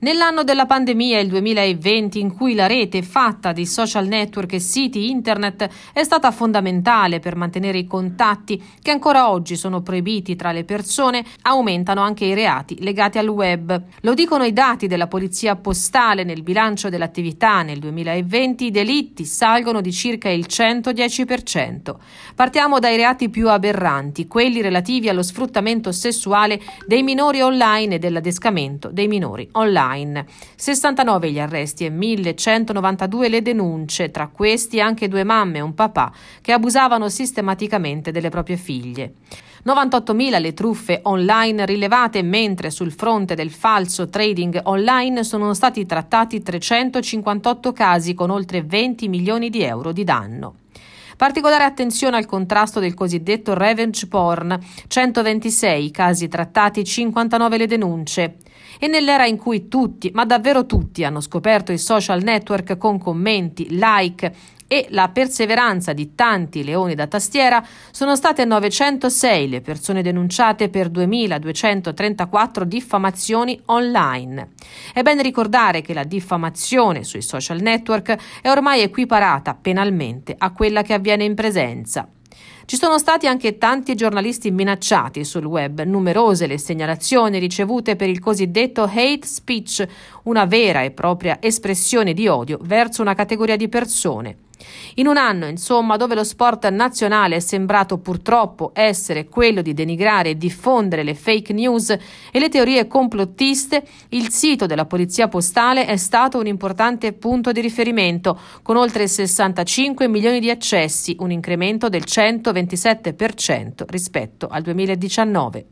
Nell'anno della pandemia, il 2020, in cui la rete fatta di social network e siti internet è stata fondamentale per mantenere i contatti che ancora oggi sono proibiti tra le persone, aumentano anche i reati legati al web. Lo dicono i dati della Polizia Postale nel bilancio dell'attività nel 2020, i delitti salgono di circa il 110%. Partiamo dai reati più aberranti, quelli relativi allo sfruttamento sessuale dei minori online e dell'adescamento dei minori online online. 69 gli arresti e 1192 le denunce, tra questi anche due mamme e un papà che abusavano sistematicamente delle proprie figlie. 98.000 le truffe online rilevate, mentre sul fronte del falso trading online sono stati trattati 358 casi con oltre 20 milioni di euro di danno. Particolare attenzione al contrasto del cosiddetto revenge porn, 126 i casi trattati, 59 le denunce. E nell'era in cui tutti, ma davvero tutti, hanno scoperto i social network con commenti, like, e la perseveranza di tanti leoni da tastiera sono state 906 le persone denunciate per 2.234 diffamazioni online. È bene ricordare che la diffamazione sui social network è ormai equiparata penalmente a quella che avviene in presenza. Ci sono stati anche tanti giornalisti minacciati sul web, numerose le segnalazioni ricevute per il cosiddetto hate speech, una vera e propria espressione di odio verso una categoria di persone. In un anno, insomma, dove lo sport nazionale è sembrato purtroppo essere quello di denigrare e diffondere le fake news e le teorie complottiste, il sito della Polizia Postale è stato un importante punto di riferimento, con oltre 65 milioni di accessi, un incremento del 127% rispetto al 2019.